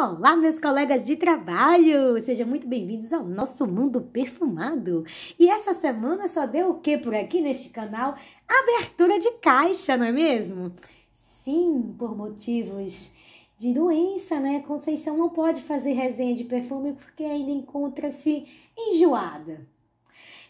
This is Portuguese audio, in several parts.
Olá, meus colegas de trabalho! Sejam muito bem-vindos ao nosso mundo perfumado! E essa semana só deu o que por aqui neste canal? Abertura de caixa, não é mesmo? Sim, por motivos de doença, né? Conceição não pode fazer resenha de perfume porque ainda encontra-se enjoada.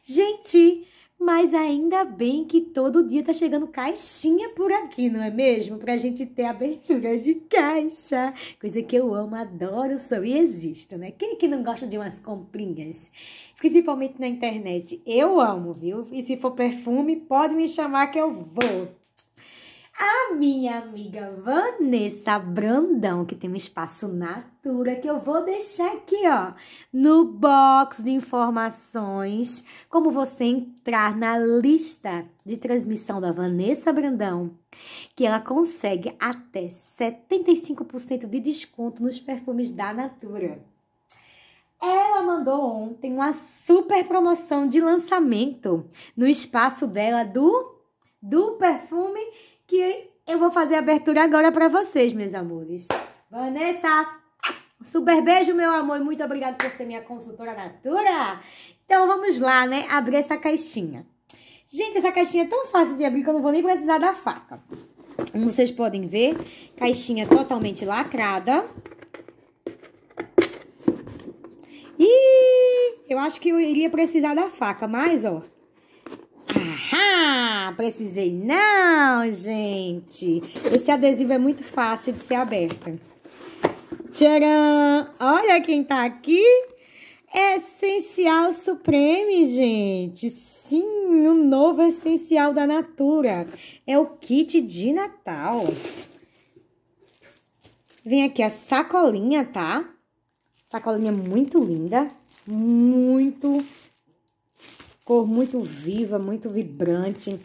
Gente, mas ainda bem que todo dia tá chegando caixinha por aqui, não é mesmo? Pra gente ter abertura de caixa. Coisa que eu amo, adoro, sou e existo, né? Quem é que não gosta de umas comprinhas? Principalmente na internet. Eu amo, viu? E se for perfume, pode me chamar que eu vou a minha amiga Vanessa Brandão, que tem um espaço Natura, que eu vou deixar aqui, ó, no box de informações, como você entrar na lista de transmissão da Vanessa Brandão, que ela consegue até 75% de desconto nos perfumes da Natura. Ela mandou ontem uma super promoção de lançamento no espaço dela do do perfume que eu vou fazer a abertura agora para vocês, meus amores. Vanessa, super beijo, meu amor. Muito obrigada por ser minha consultora natura. Então, vamos lá, né? Abrir essa caixinha. Gente, essa caixinha é tão fácil de abrir que eu não vou nem precisar da faca. Como vocês podem ver, caixinha totalmente lacrada. E eu acho que eu iria precisar da faca, mas, ó, não precisei, não, gente. Esse adesivo é muito fácil de ser aberto. Tcharam! Olha quem tá aqui. Essencial Supreme, gente. Sim, o um novo essencial da Natura. É o kit de Natal. Vem aqui a sacolinha, tá? Sacolinha muito linda, muito cor muito viva, muito vibrante.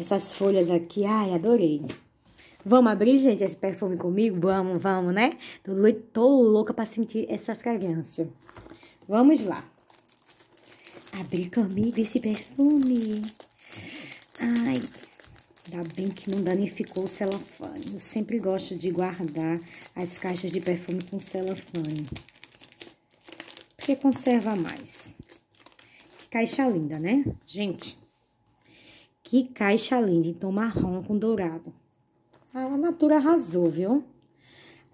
Essas folhas aqui, ai, adorei. Vamos abrir, gente, esse perfume comigo? Vamos, vamos, né? Tô, tô louca pra sentir essa fragrância. Vamos lá. Abrir comigo esse perfume. Ai, ainda bem que não danificou o celofane. Eu sempre gosto de guardar as caixas de perfume com celofane. Porque conserva mais. Que caixa linda, né? Gente, que caixa linda, então marrom com dourado. Ah, a Natura arrasou, viu?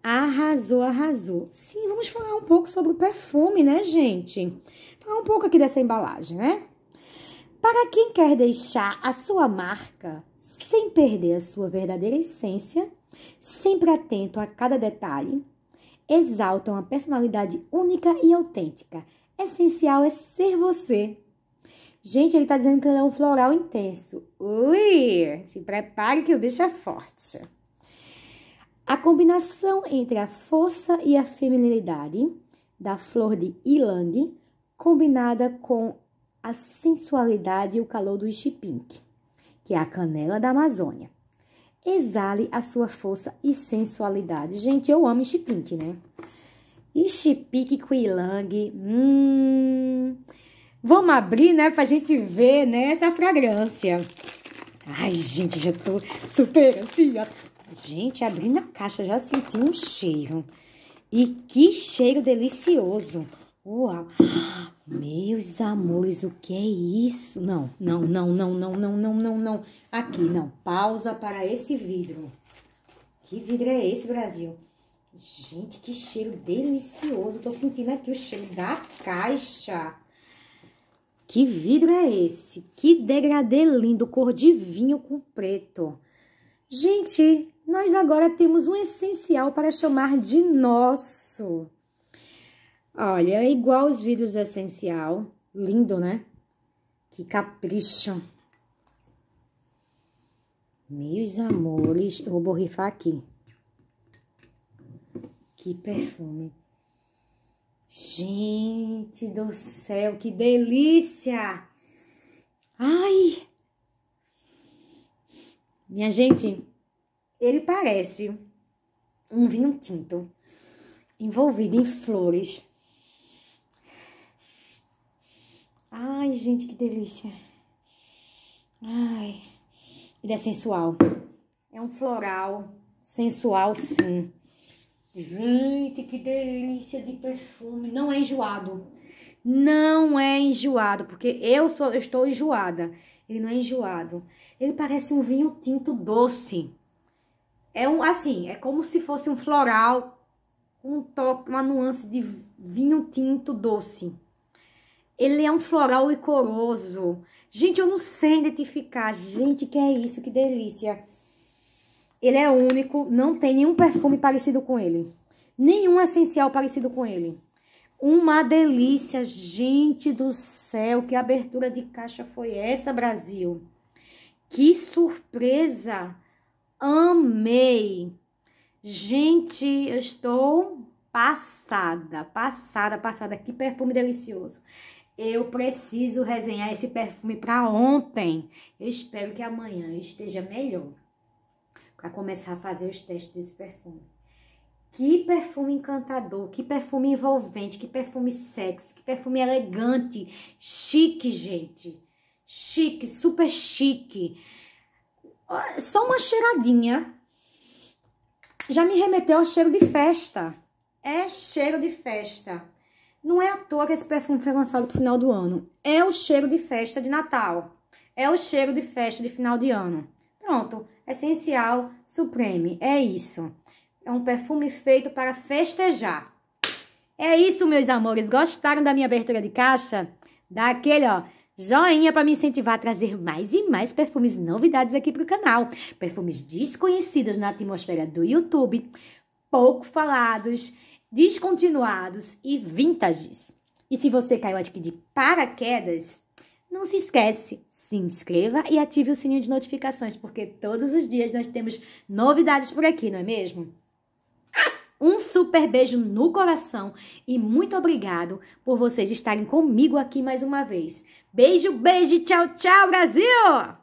Arrasou, arrasou. Sim, vamos falar um pouco sobre o perfume, né, gente? Falar um pouco aqui dessa embalagem, né? Para quem quer deixar a sua marca sem perder a sua verdadeira essência, sempre atento a cada detalhe, exalta uma personalidade única e autêntica. Essencial é ser você. Gente, ele tá dizendo que ele é um floral intenso. Ui! Se prepare que o bicho é forte. A combinação entre a força e a feminilidade da flor de ylang, combinada com a sensualidade e o calor do ishipink, que é a canela da Amazônia. Exale a sua força e sensualidade. Gente, eu amo ishipink, né? Ishipink com ylang, hum... Vamos abrir, né, pra gente ver, né, essa fragrância. Ai, gente, já tô super ó. Gente, abrindo a caixa, já senti um cheiro. E que cheiro delicioso. Uau. Meus amores, o que é isso? Não, não, não, não, não, não, não, não, não. Aqui, não. Pausa para esse vidro. Que vidro é esse, Brasil? Gente, que cheiro delicioso. Tô sentindo aqui o cheiro da caixa. Que vidro é esse? Que degradê lindo, cor de vinho com preto. Gente, nós agora temos um essencial para chamar de nosso. Olha, é igual os vidros essencial. Lindo, né? Que capricho. Meus amores, eu vou borrifar aqui. Que perfume. Gente do céu, que delícia! Ai! Minha gente, ele parece um vinho tinto envolvido em flores. Ai, gente, que delícia. Ai, ele é sensual. É um floral sensual, sim. Gente, que delícia de perfume. Não é enjoado. Não é enjoado, porque eu, sou, eu estou enjoada. Ele não é enjoado. Ele parece um vinho tinto doce. É um, assim, é como se fosse um floral, um toque, uma nuance de vinho tinto doce. Ele é um floral licoroso. Gente, eu não sei identificar. Gente, que é isso? Que delícia. Ele é único, não tem nenhum perfume parecido com ele. Nenhum essencial parecido com ele. Uma delícia, gente do céu, que abertura de caixa foi essa, Brasil? Que surpresa! Amei! Gente, eu estou passada, passada, passada. Que perfume delicioso. Eu preciso resenhar esse perfume para ontem. Eu espero que amanhã esteja melhor para começar a fazer os testes desse perfume. Que perfume encantador, que perfume envolvente, que perfume sexy, que perfume elegante, chique, gente. Chique, super chique. Só uma cheiradinha já me remeteu ao cheiro de festa. É cheiro de festa. Não é à toa que esse perfume foi lançado pro final do ano. É o cheiro de festa de Natal. É o cheiro de festa de final de ano. Pronto, Essencial Supreme, é isso. É um perfume feito para festejar. É isso, meus amores. Gostaram da minha abertura de caixa? Dá aquele, ó, joinha para me incentivar a trazer mais e mais perfumes novidades aqui para o canal. Perfumes desconhecidos na atmosfera do YouTube, pouco falados, descontinuados e vintages. E se você caiu aqui de paraquedas, não se esquece, se inscreva e ative o sininho de notificações, porque todos os dias nós temos novidades por aqui, não é mesmo? Um super beijo no coração e muito obrigado por vocês estarem comigo aqui mais uma vez. Beijo, beijo, tchau, tchau, Brasil!